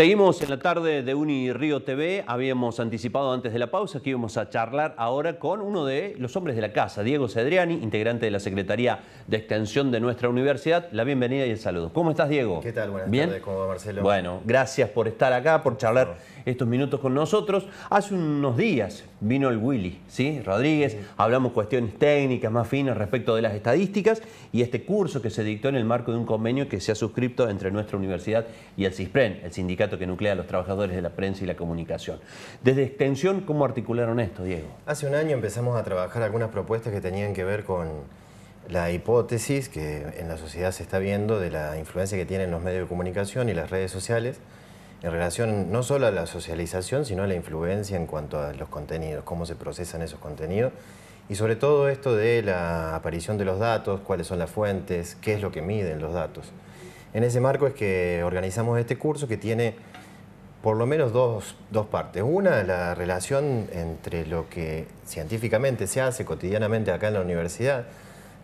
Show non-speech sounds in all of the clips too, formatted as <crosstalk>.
Seguimos en la tarde de Uni Río TV. Habíamos anticipado antes de la pausa que íbamos a charlar ahora con uno de los hombres de la casa, Diego Cedriani, integrante de la Secretaría de Extensión de nuestra universidad. La bienvenida y el saludo. ¿Cómo estás, Diego? ¿Qué tal? Buenas tardes, ¿cómo Marcelo? Bueno, gracias por estar acá, por charlar estos minutos con nosotros. Hace unos días vino el Willy, ¿sí? Rodríguez, hablamos cuestiones técnicas más finas respecto de las estadísticas y este curso que se dictó en el marco de un convenio que se ha suscrito entre nuestra universidad y el CISPREN, el Sindicato que nuclea a los trabajadores de la prensa y la comunicación. Desde Extensión, ¿cómo articularon esto, Diego? Hace un año empezamos a trabajar algunas propuestas que tenían que ver con la hipótesis que en la sociedad se está viendo de la influencia que tienen los medios de comunicación y las redes sociales en relación no solo a la socialización, sino a la influencia en cuanto a los contenidos, cómo se procesan esos contenidos y sobre todo esto de la aparición de los datos, cuáles son las fuentes, qué es lo que miden los datos. En ese marco es que organizamos este curso que tiene por lo menos dos, partes. Una, la relación entre lo que científicamente se hace cotidianamente acá en la universidad.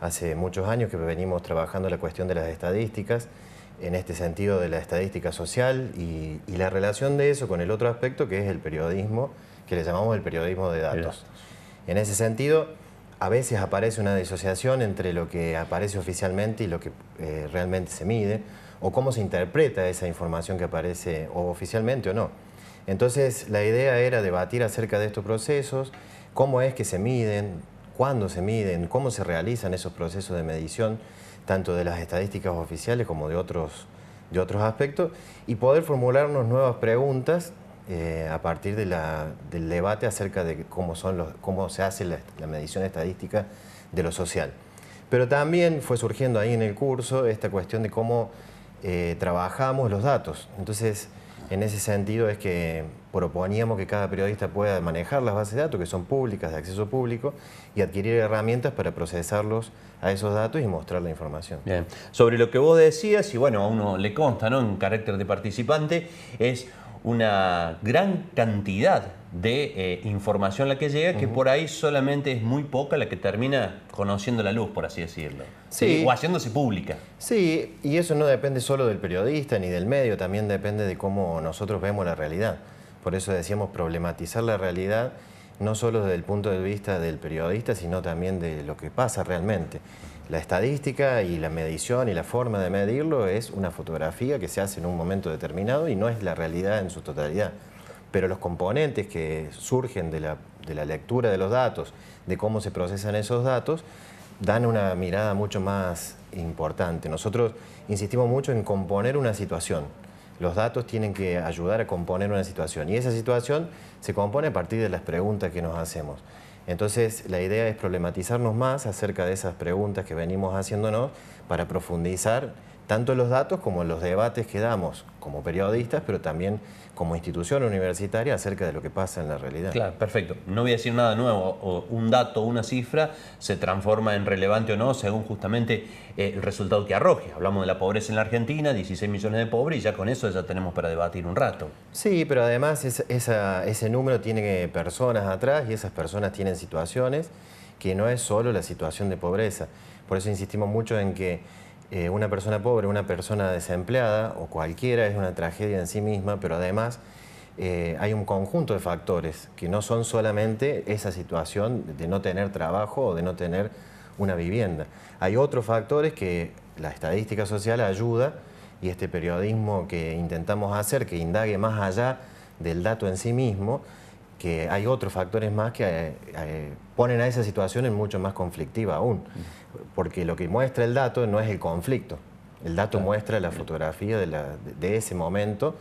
Hace muchos años que venimos trabajando la cuestión de las estadísticas, en este sentido de la estadística social y, y la relación de eso con el otro aspecto que es el periodismo, que le llamamos el periodismo de datos. En ese sentido, a veces aparece una disociación entre lo que aparece oficialmente y lo que eh, realmente se mide, o cómo se interpreta esa información que aparece o oficialmente o no. Entonces, la idea era debatir acerca de estos procesos, cómo es que se miden, cuándo se miden, cómo se realizan esos procesos de medición, tanto de las estadísticas oficiales como de otros, de otros aspectos, y poder formularnos nuevas preguntas eh, a partir del debate acerca de cómo, son los, cómo se hace la, medición estadística de lo social. Pero también fue surgiendo ahí en el curso esta cuestión de cómo eh, trabajamos los datos. Entonces, en ese sentido es que proponíamos que cada periodista pueda manejar las bases de datos, que son públicas, de acceso público, y adquirir herramientas para procesarlos a esos datos y mostrar la información. Sobre lo que vos decías, y bueno, a uno le consta, ¿no? En carácter de participante, es una gran cantidad de eh, información la que llega, que por ahí solamente es muy poca la que termina conociendo la luz, por así decirlo. O haciéndose pública. Sí, y eso no depende solo del periodista ni del medio, también depende de cómo nosotros vemos la realidad. Por eso decíamos problematizar la realidad no solo desde el punto de vista del periodista, sino también de lo que pasa realmente. La estadística y la medición y la forma de medirlo es una fotografía que se hace en un momento determinado y no es la realidad en su totalidad. Pero los componentes que surgen de la, lectura de los datos, de cómo se procesan esos datos, dan una mirada mucho más importante. Nosotros insistimos mucho en componer una situación. Los datos tienen que ayudar a componer una situación y esa situación se compone a partir de las preguntas que nos hacemos. Entonces, la idea es problematizarnos más acerca de esas preguntas que venimos haciéndonos para profundizar tanto los datos como los debates que damos como periodistas, pero también como institución universitaria acerca de lo que pasa en la realidad. Claro, perfecto. No voy a decir nada nuevo. O un dato, una cifra, se transforma en relevante o no según justamente eh, el resultado que arroje. Hablamos de la pobreza en la Argentina, 16 millones de pobres, y ya con eso ya tenemos para debatir un rato. Sí, pero además ese número tiene personas atrás y esas personas tienen situaciones que no es solo la situación de pobreza. Por eso insistimos mucho en que eh, una persona pobre, una persona desempleada o cualquiera es una tragedia en sí misma, pero además eh, hay un conjunto de factores que no son solamente esa situación de no tener trabajo o de no tener una vivienda. Hay otros factores que la estadística social ayuda y este periodismo que intentamos hacer, que indague más allá del dato en sí mismo, que hay otros factores más que eh, eh, ponen a esa situación en mucho más conflictiva aún, porque lo que muestra el dato no es el conflicto, el dato muestra la fotografía de, ese momento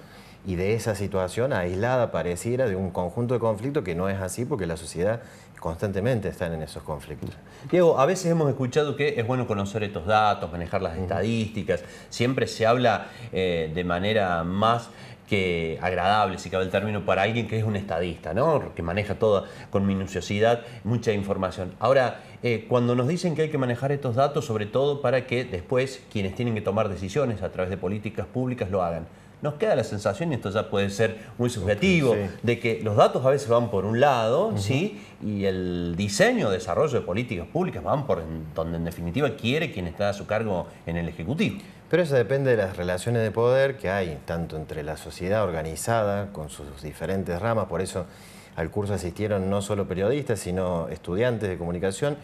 y de esa situación aislada pareciera de un conjunto de conflictos que no es así porque la sociedad constantemente está en esos conflictos. Diego, a veces hemos escuchado que es bueno conocer estos datos, manejar las estadísticas, siempre se habla eh, de manera más que agradable, si cabe el término, para alguien que es un estadista, ¿no? que maneja todo con minuciosidad, mucha información. Ahora, eh, cuando nos dicen que hay que manejar estos datos, sobre todo para que después quienes tienen que tomar decisiones a través de políticas públicas lo hagan, nos queda la sensación, y esto ya puede ser muy subjetivo, de que los datos a veces van por un lado, ¿sí? Y el diseño, desarrollo de políticas públicas van por donde en definitiva quiere quien está a su cargo en el Ejecutivo. Pero eso depende de las relaciones de poder que hay, tanto entre la sociedad organizada, con sus diferentes ramas, por eso al curso asistieron no solo periodistas, sino estudiantes de comunicación,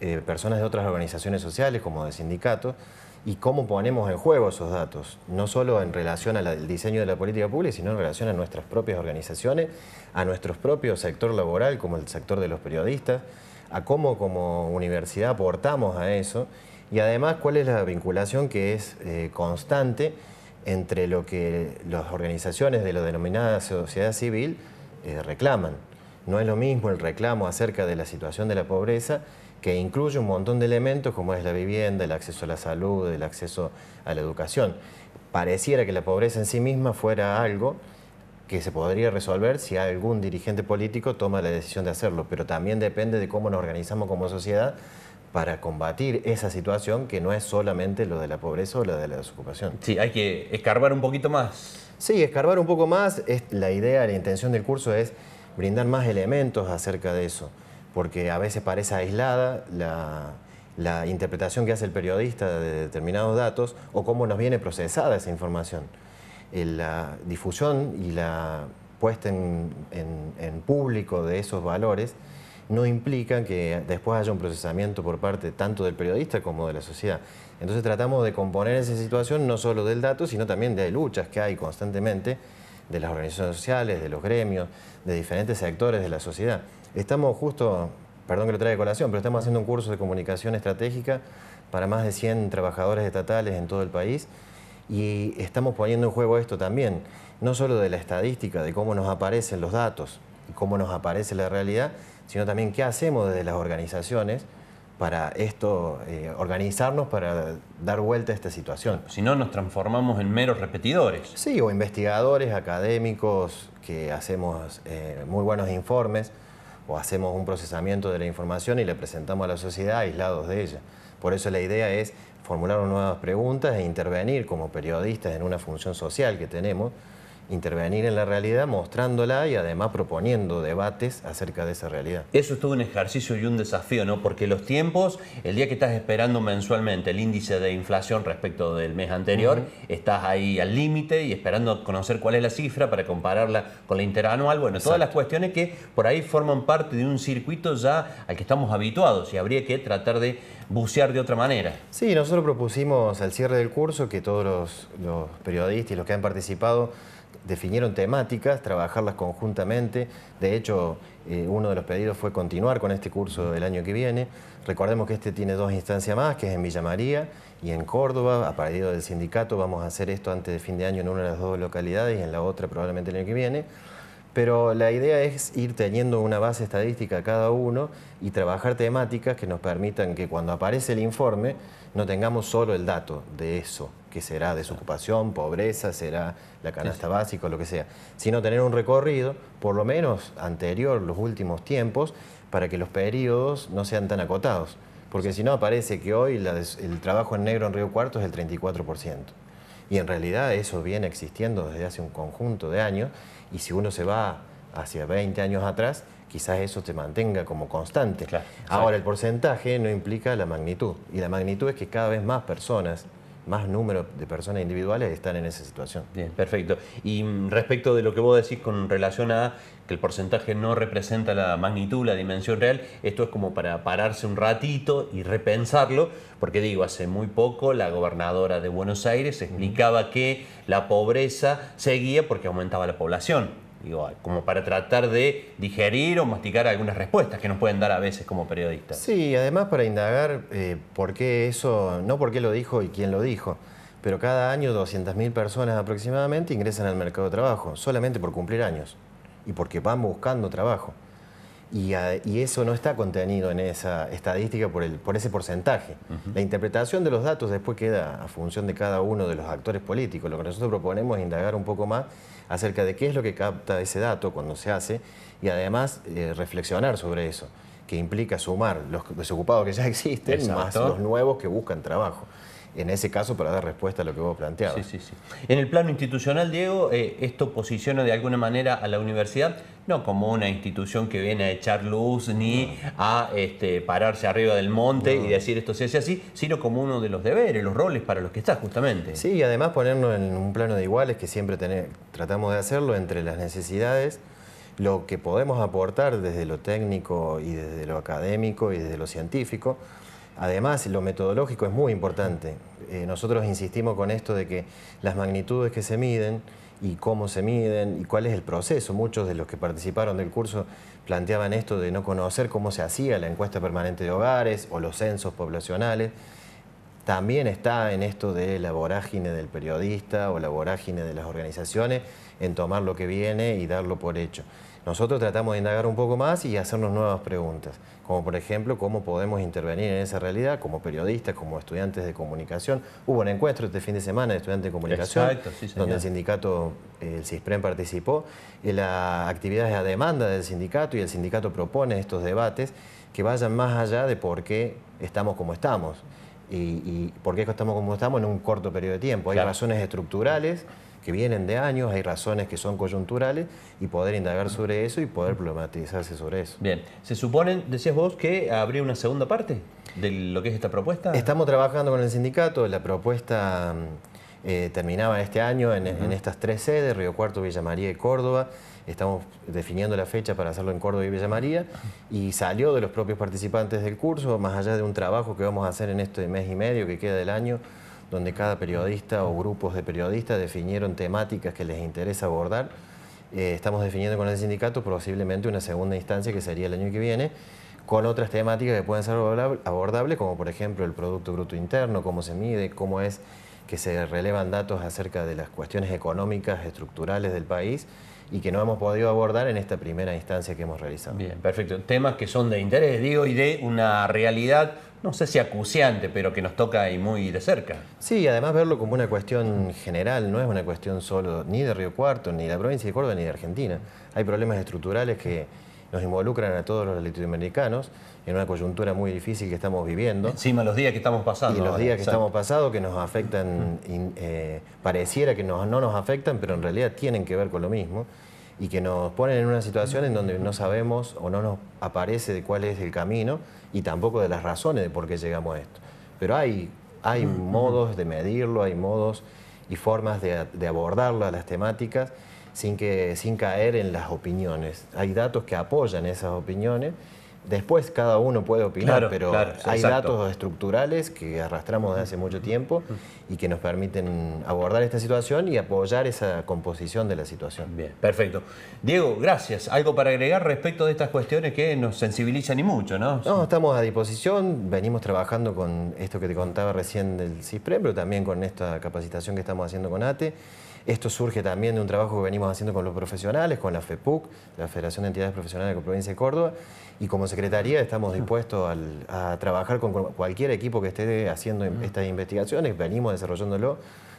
eh, personas de otras organizaciones sociales, como de sindicatos, y cómo ponemos en juego esos datos, no solo en relación al diseño de la política pública, sino en relación a nuestras propias organizaciones, a nuestro propio sector laboral, como el sector de los periodistas, a cómo como universidad aportamos a eso y además cuál es la vinculación que es eh, constante entre lo que las organizaciones de lo denominada sociedad civil eh, reclaman. No es lo mismo el reclamo acerca de la situación de la pobreza, que incluye un montón de elementos como es la vivienda, el acceso a la salud, el acceso a la educación. Pareciera que la pobreza en sí misma fuera algo que se podría resolver si algún dirigente político toma la decisión de hacerlo, pero también depende de cómo nos organizamos como sociedad para combatir esa situación que no es solamente lo de la pobreza o lo de la desocupación. Sí, hay que escarbar un poquito más. Sí, escarbar un poco más. Es la idea, la intención del curso es brindar más elementos acerca de eso, porque a veces parece aislada la, interpretación que hace el periodista de determinados datos o cómo nos viene procesada esa información. Eh, la difusión y la puesta en, público de esos valores no implica que después haya un procesamiento por parte tanto del periodista como de la sociedad. Entonces tratamos de componer esa situación no solo del dato, sino también de luchas que hay constantemente de las organizaciones sociales, de los gremios, de diferentes sectores de la sociedad. Estamos justo, perdón que lo traiga colación, pero estamos haciendo un curso de comunicación estratégica para más de 100 trabajadores estatales en todo el país y estamos poniendo en juego esto también, no solo de la estadística, de cómo nos aparecen los datos y cómo nos aparece la realidad, sino también qué hacemos desde las organizaciones para esto, eh, organizarnos para dar vuelta a esta situación. Si no, nos transformamos en meros repetidores. Sí, o investigadores, académicos, que hacemos eh, muy buenos informes o hacemos un procesamiento de la información y le presentamos a la sociedad aislados de ella. Por eso la idea es formular nuevas preguntas e intervenir como periodistas en una función social que tenemos intervenir en la realidad mostrándola y además proponiendo debates acerca de esa realidad. Eso es todo un ejercicio y un desafío, ¿no? Porque los tiempos, el día que estás esperando mensualmente el índice de inflación respecto del mes anterior, estás ahí al límite y esperando conocer cuál es la cifra para compararla con la interanual. Bueno, todas las cuestiones que por ahí forman parte de un circuito ya al que estamos habituados y habría que tratar de bucear de otra manera. Sí, nosotros propusimos al cierre del curso que todos los periodistas y los que han participado definieron temáticas, trabajarlas conjuntamente. De hecho, eh, uno de los pedidos fue continuar con este curso el año que viene. Recordemos que este tiene dos instancias más, que es en Villa María y en Córdoba. A partir del sindicato vamos a hacer esto antes de fin de año en una de las dos localidades y en la otra probablemente el año que viene. Pero la idea es ir teniendo una base estadística cada uno y trabajar temáticas que nos permitan que cuando aparece el informe no tengamos solo el dato de eso, que será desocupación, pobreza, será la canasta básica lo que sea, sino tener un recorrido, por lo menos anterior, los últimos tiempos, para que los periodos no sean tan acotados. Porque si no, aparece que hoy el trabajo en negro en Río Cuarto es el 34%. Y en realidad eso viene existiendo desde hace un conjunto de años, y si uno se va hacia 20 años atrás, quizás eso te mantenga como constante. Ahora, el porcentaje no implica la magnitud, y la magnitud es que cada vez más personas más número de personas individuales están en esa situación. Bien, perfecto. Y mm, respecto de lo que vos decís con relación a que el porcentaje no representa la magnitud, la dimensión real, esto es como para pararse un ratito y repensarlo, porque digo, hace muy poco la gobernadora de Buenos Aires explicaba que la pobreza seguía porque aumentaba la población como para tratar de digerir o masticar algunas respuestas que nos pueden dar a veces como periodistas. Sí, además para indagar eh, por qué eso, no por qué lo dijo y quién lo dijo, pero cada año 200.000 personas aproximadamente ingresan al mercado de trabajo, solamente por cumplir años y porque van buscando trabajo. Ah, y, eso no está contenido en esa estadística por, el, por ese porcentaje. La interpretación de los datos después queda a función de cada uno de los actores políticos. Lo que nosotros proponemos es indagar un poco más acerca de qué es lo que capta ese dato cuando se hace y además eh, reflexionar sobre eso, que implica sumar los desocupados que ya <laughs> existen más los nuevos que buscan trabajo en ese caso para dar respuesta a lo que vos planteabas. Sí, sí, sí. En el plano institucional, Diego, eh, ¿esto posiciona de alguna manera a la universidad? No como una institución que viene a echar luz ni a este, pararse arriba del monte y decir esto se hace así, sino como uno de los deberes, los roles para los que está justamente. Sí, y además ponernos en un plano de iguales que siempre tratamos de hacerlo entre las necesidades lo que podemos aportar desde lo técnico y desde lo académico y desde lo científico Además, lo metodológico es muy importante. Eh, nosotros insistimos con esto de que las magnitudes que se miden y cómo se miden y cuál es el proceso. Muchos de los que participaron del curso planteaban esto de no conocer cómo se hacía la encuesta permanente de hogares o los censos poblacionales. También está en esto de la vorágine del periodista o la vorágine de las organizaciones en tomar lo que viene y darlo por hecho. Nosotros tratamos de indagar un poco más y hacernos nuevas preguntas, como por ejemplo cómo podemos intervenir en esa realidad como periodistas, como estudiantes de comunicación. Hubo un encuentro este fin de semana de estudiantes de comunicación, donde el sindicato, el CISPREM participó, y actividad es a demanda del sindicato y el sindicato propone estos debates que vayan más allá de por qué estamos como estamos. Y, por qué estamos como estamos en un corto periodo de tiempo. Hay razones estructurales que vienen de años, hay razones que son coyunturales y poder indagar sobre eso y poder problematizarse sobre eso. Bien, ¿se supone, decías vos, que habría una segunda parte de lo que es esta propuesta? Estamos trabajando con el sindicato, la propuesta mm, eh, terminaba este año en, en estas tres sedes, Río Cuarto, Villa María y Córdoba estamos definiendo la fecha para hacerlo en Córdoba y Villa María, y salió de los propios participantes del curso, más allá de un trabajo que vamos a hacer en este mes y medio que queda del año, donde cada periodista o grupos de periodistas definieron temáticas que les interesa abordar. Eh, estamos definiendo con el sindicato posiblemente una segunda instancia que sería el año que viene, con otras temáticas que pueden ser abordables, como por ejemplo el Producto Bruto Interno, cómo se mide, cómo es que se relevan datos acerca de las cuestiones económicas, estructurales del país y que no hemos podido abordar en esta primera instancia que hemos realizado. Bien, perfecto. Temas que son de interés, digo, y de una realidad no sé si acuciante, pero que nos toca y muy de cerca. Sí, además verlo como una cuestión general, no es una cuestión solo ni de Río Cuarto, ni de la provincia de Córdoba, ni de Argentina. Hay problemas estructurales que nos involucran a todos los latinoamericanos en una coyuntura muy difícil que estamos viviendo. Encima los días que estamos pasando. Y los días que estamos pasando que nos afectan, eh, pareciera que no nos afectan, pero en realidad tienen que ver con lo mismo y que nos ponen en una situación en donde no sabemos o no nos aparece de cuál es el camino y tampoco de las razones de por qué llegamos a esto. Pero hay, hay modos de medirlo, hay modos y formas de, abordarlo a las temáticas sin, que, sin caer en las opiniones. Hay datos que apoyan esas opiniones Después cada uno puede opinar, pero hay datos estructurales que arrastramos desde hace mucho tiempo y que nos permiten abordar esta situación y apoyar esa composición de la situación. Bien, perfecto. Diego, gracias. ¿Algo para agregar respecto de estas cuestiones que nos sensibilizan y mucho, no? No, estamos a disposición, venimos trabajando con esto que te contaba recién del CISPRE, pero también con esta capacitación que estamos haciendo con ATE. Esto surge también de un trabajo que venimos haciendo con los profesionales, con la FEPUC, la Federación de Entidades Profesionales de la Provincia de Córdoba, y como Secretaría estamos dispuestos a trabajar con cualquier equipo que esté haciendo estas investigaciones, venimos desarrollándolo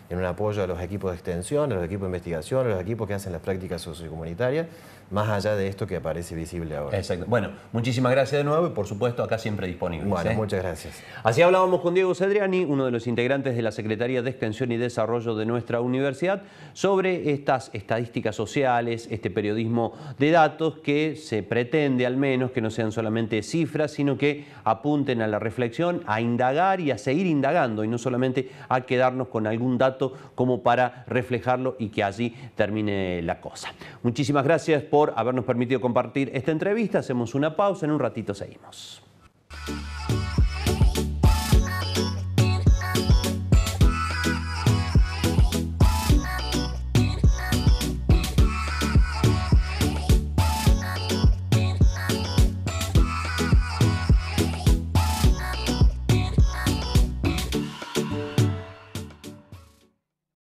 en un apoyo a los equipos de extensión, a los equipos de investigación, a los equipos que hacen las prácticas sociocomunitarias más allá de esto que aparece visible ahora. Exacto. Bueno, muchísimas gracias de nuevo y por supuesto acá siempre disponible. Bueno, ¿eh? muchas gracias. Así hablábamos con Diego Cedriani, uno de los integrantes de la Secretaría de Extensión y Desarrollo de nuestra universidad, sobre estas estadísticas sociales, este periodismo de datos que se pretende al menos que no sean solamente cifras, sino que apunten a la reflexión, a indagar y a seguir indagando y no solamente a quedarnos con algún dato como para reflejarlo y que allí termine la cosa. Muchísimas gracias por por habernos permitido compartir esta entrevista. Hacemos una pausa, en un ratito seguimos.